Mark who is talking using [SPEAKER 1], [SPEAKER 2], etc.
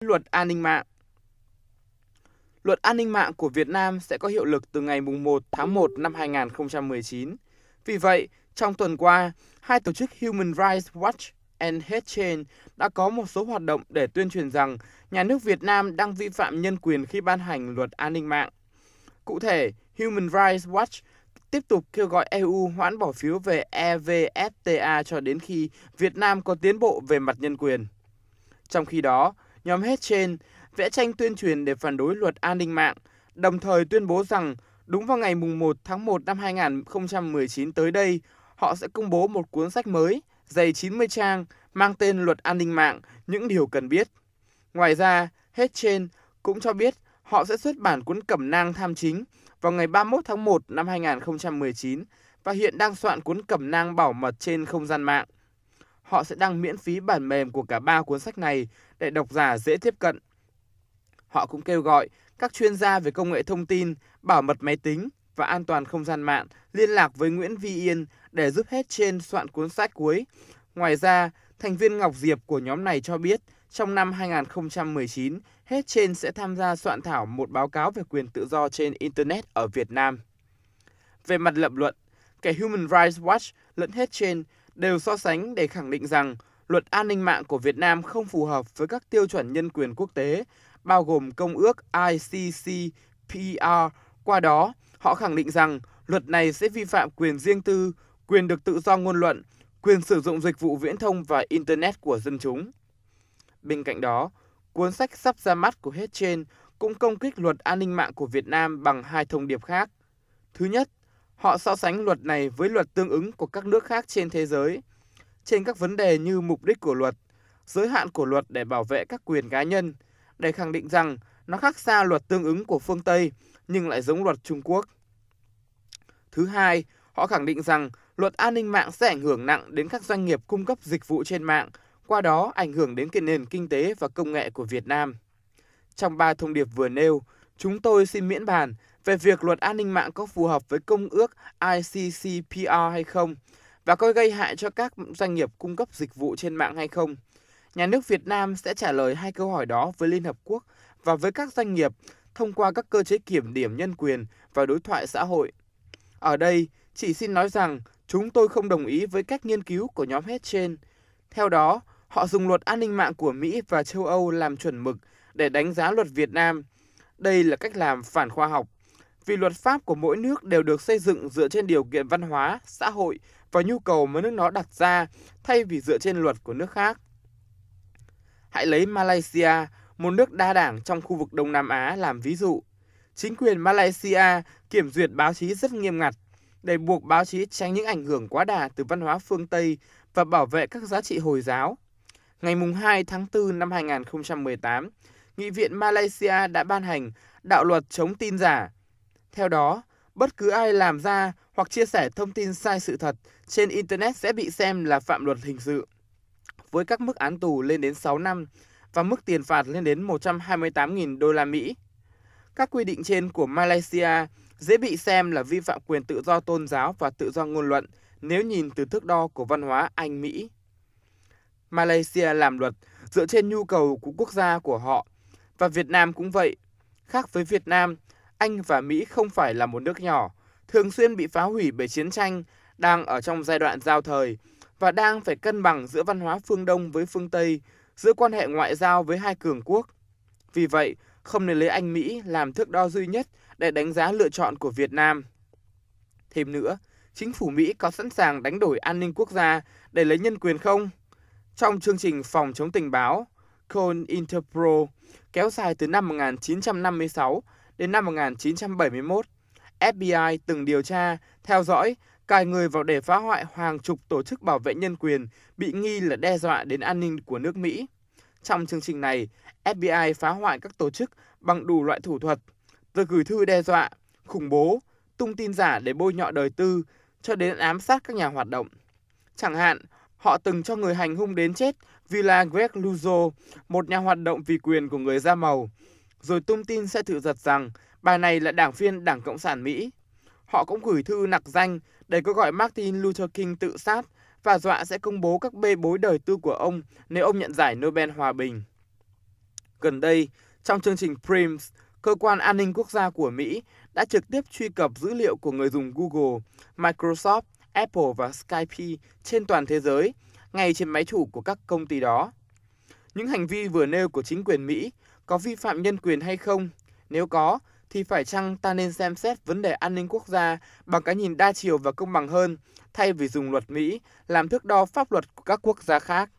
[SPEAKER 1] Luật an ninh mạng Luật an ninh mạng của Việt Nam sẽ có hiệu lực từ ngày 1 tháng 1 năm 2019. Vì vậy, trong tuần qua, hai tổ chức Human Rights Watch and Hate Change đã có một số hoạt động để tuyên truyền rằng nhà nước Việt Nam đang vi phạm nhân quyền khi ban hành luật an ninh mạng. Cụ thể, Human Rights Watch tiếp tục kêu gọi EU hoãn bỏ phiếu về EVFTA cho đến khi Việt Nam có tiến bộ về mặt nhân quyền. Trong khi đó, Nhóm hết trên vẽ tranh tuyên truyền để phản đối luật an ninh mạng, đồng thời tuyên bố rằng đúng vào ngày 1 tháng 1 năm 2019 tới đây, họ sẽ công bố một cuốn sách mới dày 90 trang mang tên Luật An ninh mạng, những điều cần biết. Ngoài ra, hết trên cũng cho biết họ sẽ xuất bản cuốn cẩm nang tham chính vào ngày 31 tháng 1 năm 2019 và hiện đang soạn cuốn cẩm nang bảo mật trên không gian mạng. Họ sẽ đăng miễn phí bản mềm của cả ba cuốn sách này để độc giả dễ tiếp cận. Họ cũng kêu gọi các chuyên gia về công nghệ thông tin, bảo mật máy tính và an toàn không gian mạng liên lạc với Nguyễn Vi Yên để giúp hết trên soạn cuốn sách cuối. Ngoài ra, thành viên Ngọc Diệp của nhóm này cho biết, trong năm 2019, hết trên sẽ tham gia soạn thảo một báo cáo về quyền tự do trên Internet ở Việt Nam. Về mặt lập luận, kẻ Human Rights Watch lẫn hết trên đều so sánh để khẳng định rằng luật an ninh mạng của Việt Nam không phù hợp với các tiêu chuẩn nhân quyền quốc tế, bao gồm Công ước ICCPR. Qua đó, họ khẳng định rằng luật này sẽ vi phạm quyền riêng tư, quyền được tự do ngôn luận, quyền sử dụng dịch vụ viễn thông và Internet của dân chúng. Bên cạnh đó, cuốn sách sắp ra mắt của hết trên cũng công kích luật an ninh mạng của Việt Nam bằng hai thông điệp khác. Thứ nhất, họ so sánh luật này với luật tương ứng của các nước khác trên thế giới – trên các vấn đề như mục đích của luật, giới hạn của luật để bảo vệ các quyền cá nhân, để khẳng định rằng nó khác xa luật tương ứng của phương Tây nhưng lại giống luật Trung Quốc. Thứ hai, họ khẳng định rằng luật an ninh mạng sẽ ảnh hưởng nặng đến các doanh nghiệp cung cấp dịch vụ trên mạng, qua đó ảnh hưởng đến cái nền kinh tế và công nghệ của Việt Nam. Trong ba thông điệp vừa nêu, chúng tôi xin miễn bàn về việc luật an ninh mạng có phù hợp với công ước ICCPR hay không và có gây hại cho các doanh nghiệp cung cấp dịch vụ trên mạng hay không. Nhà nước Việt Nam sẽ trả lời hai câu hỏi đó với Liên Hợp Quốc và với các doanh nghiệp thông qua các cơ chế kiểm điểm nhân quyền và đối thoại xã hội. Ở đây, chỉ xin nói rằng chúng tôi không đồng ý với cách nghiên cứu của nhóm hết trên. Theo đó, họ dùng luật an ninh mạng của Mỹ và châu Âu làm chuẩn mực để đánh giá luật Việt Nam. Đây là cách làm phản khoa học, vì luật pháp của mỗi nước đều được xây dựng dựa trên điều kiện văn hóa, xã hội và nhu cầu mà nước nó đặt ra thay vì dựa trên luật của nước khác. Hãy lấy Malaysia, một nước đa đảng trong khu vực Đông Nam Á làm ví dụ. Chính quyền Malaysia kiểm duyệt báo chí rất nghiêm ngặt để buộc báo chí tránh những ảnh hưởng quá đà từ văn hóa phương Tây và bảo vệ các giá trị Hồi giáo. Ngày 2 tháng 4 năm 2018, Nghị viện Malaysia đã ban hành đạo luật chống tin giả. Theo đó, bất cứ ai làm ra hoặc chia sẻ thông tin sai sự thật trên Internet sẽ bị xem là phạm luật hình sự, với các mức án tù lên đến 6 năm và mức tiền phạt lên đến 128.000 đô la Mỹ. Các quy định trên của Malaysia dễ bị xem là vi phạm quyền tự do tôn giáo và tự do ngôn luận nếu nhìn từ thước đo của văn hóa Anh-Mỹ. Malaysia làm luật dựa trên nhu cầu của quốc gia của họ, và Việt Nam cũng vậy. Khác với Việt Nam, anh và Mỹ không phải là một nước nhỏ, thường xuyên bị phá hủy bởi chiến tranh, đang ở trong giai đoạn giao thời và đang phải cân bằng giữa văn hóa phương Đông với phương Tây, giữa quan hệ ngoại giao với hai cường quốc. Vì vậy, không nên lấy Anh Mỹ làm thước đo duy nhất để đánh giá lựa chọn của Việt Nam. Thêm nữa, chính phủ Mỹ có sẵn sàng đánh đổi an ninh quốc gia để lấy nhân quyền không? Trong chương trình phòng chống tình báo Call Interpro kéo dài từ năm 1956 Đến năm 1971, FBI từng điều tra, theo dõi, cài người vào để phá hoại hàng chục tổ chức bảo vệ nhân quyền bị nghi là đe dọa đến an ninh của nước Mỹ. Trong chương trình này, FBI phá hoại các tổ chức bằng đủ loại thủ thuật, từ gửi thư đe dọa, khủng bố, tung tin giả để bôi nhọ đời tư, cho đến ám sát các nhà hoạt động. Chẳng hạn, họ từng cho người hành hung đến chết Villa Greg Luzo, một nhà hoạt động vì quyền của người da màu, rồi tung tin sẽ thử giật rằng bà này là đảng viên Đảng Cộng sản Mỹ. Họ cũng gửi thư nặc danh để kêu gọi Martin Luther King tự sát và dọa sẽ công bố các bê bối đời tư của ông nếu ông nhận giải Nobel Hòa Bình. Gần đây, trong chương trình PRIMS, cơ quan an ninh quốc gia của Mỹ đã trực tiếp truy cập dữ liệu của người dùng Google, Microsoft, Apple và Skype trên toàn thế giới, ngay trên máy chủ của các công ty đó. Những hành vi vừa nêu của chính quyền Mỹ có vi phạm nhân quyền hay không? Nếu có, thì phải chăng ta nên xem xét vấn đề an ninh quốc gia bằng cái nhìn đa chiều và công bằng hơn, thay vì dùng luật Mỹ làm thước đo pháp luật của các quốc gia khác?